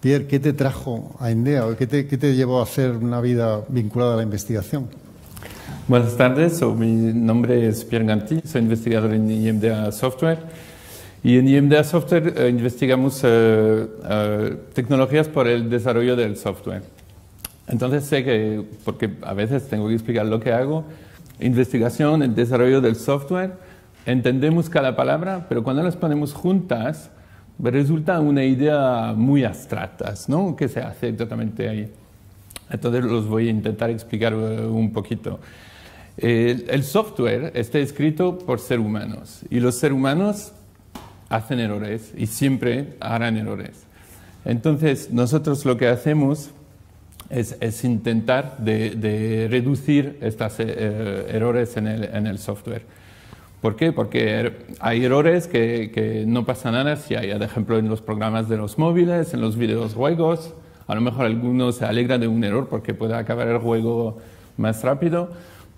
Pierre, ¿qué te trajo a Endea qué te, llevó a hacer una vida vinculada a la investigación? Buenas tardes, mi nombre es Pierre Ganti, soy investigador en IMDA Software. Y en IMDA Software eh, investigamos eh, eh, tecnologías por el desarrollo del software. Entonces sé que, porque a veces tengo que explicar lo que hago, investigación, el desarrollo del software, entendemos cada palabra, pero cuando las ponemos juntas, resulta una idea muy abstracta, ¿no? ¿Qué se hace exactamente ahí? Entonces los voy a intentar explicar eh, un poquito. el software está escrito por seres humanos y los seres humanos hacen errores y siempre harán errores. Entonces nosotros lo que hacemos es, intentar de, reducir estos eh, errores en el software. ¿Por qué? Porque hay errores que, no pasa nada si hay, por ejemplo, en los programas de los móviles, en los videojuegos. A lo mejor alguno se alegra de un error porque puede acabar el juego más rápido.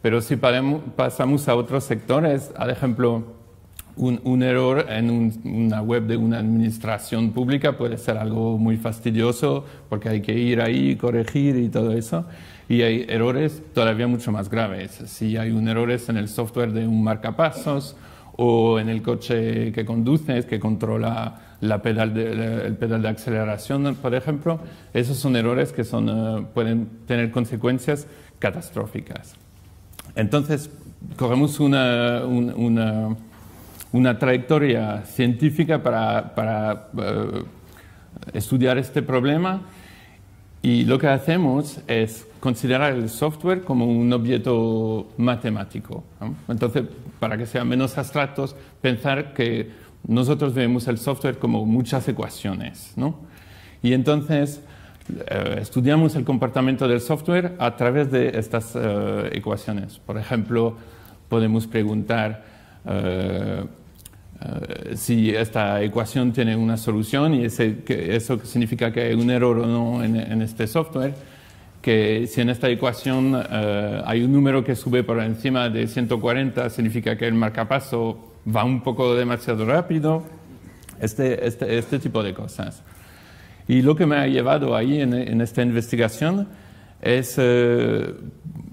Pero si pasamos a otros sectores, por ejemplo, un, error en una web de una administración pública puede ser algo muy fastidioso porque hay que ir ahí, corregir y todo eso y hay errores todavía mucho más graves. Si hay un errores en el software de un marcapasos o en el coche que conduces, que controla la pedal el pedal de aceleración, por ejemplo, esos son errores que son, eh, pueden tener consecuencias catastróficas. Entonces, cogemos una, trayectoria científica para, eh, estudiar este problema y lo que hacemos es considerar el software como un objeto matemático. Entonces, para que sean menos abstractos, pensar que nosotros vemos el software como muchas ecuaciones. ¿no? Y entonces eh, estudiamos el comportamiento del software a través de estas eh, ecuaciones. Por ejemplo, podemos preguntar eh, eh, si esta ecuación tiene una solución y ese, que eso significa que hay un error o no en, este software, que si en esta ecuación eh, hay un número que sube por encima de 140, significa que el marcapaso va un poco demasiado rápido, este, este, este, tipo de cosas. Y lo que me ha llevado ahí en, esta investigación es eh,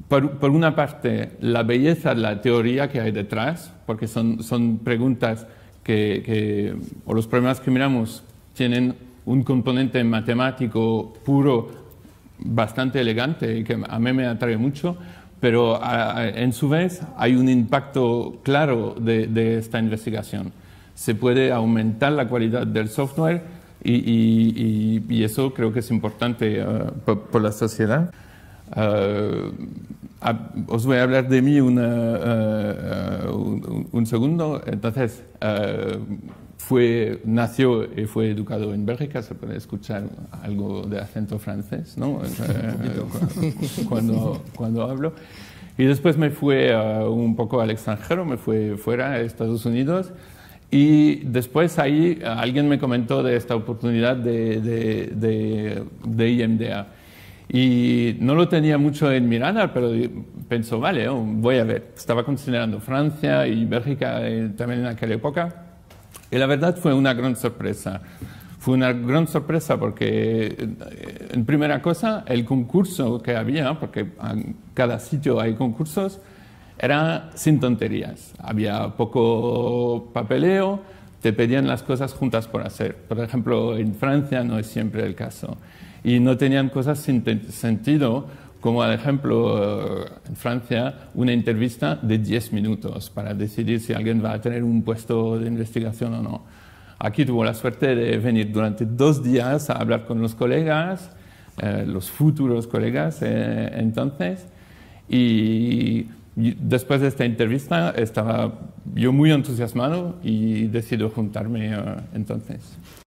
por, una parte, la belleza de la teoría que hay detrás, porque son, son preguntas que, o los problemas que miramos, tienen un componente matemático puro bastante elegante y que a mí me atrae mucho, pero en su vez hay un impacto claro de, esta investigación. Se puede aumentar la calidad del software y, eso creo que es importante eh, por la sociedad. Eh, os voy a hablar de mí eh, eh, un, segundo. Entonces, nació y fue educado en Bélgica, se puede escuchar algo de acento francés, ¿no? cuando, cuando hablo. Y después me fui un poco al extranjero, me fui fuera a Estados Unidos. Y después ahí alguien me comentó de esta oportunidad de, de, de, de IMDA. Y no lo tenía mucho en Miranda pero pensó, vale, oh, voy a ver. Estaba considerando Francia y Bélgica eh, también en aquella época. Y la verdad fue una gran sorpresa. Fue una gran sorpresa porque, eh, en primera cosa, el concurso que había, porque en cada sitio hay concursos, era sin tonterías. Había poco papeleo, pedían las cosas juntas por hacer. Por ejemplo, en Francia no es siempre el caso. Y no tenían cosas sin sentido, como por ejemplo eh, en Francia una entrevista de 10 minutos para decidir si alguien va a tener un puesto de investigación o no. Aquí tuvo la suerte de venir durante dos días a hablar con los colegas, eh, los futuros colegas eh, entonces, y después de esta entrevista estaba yo muy entusiasmado y decido juntarme eh, entonces.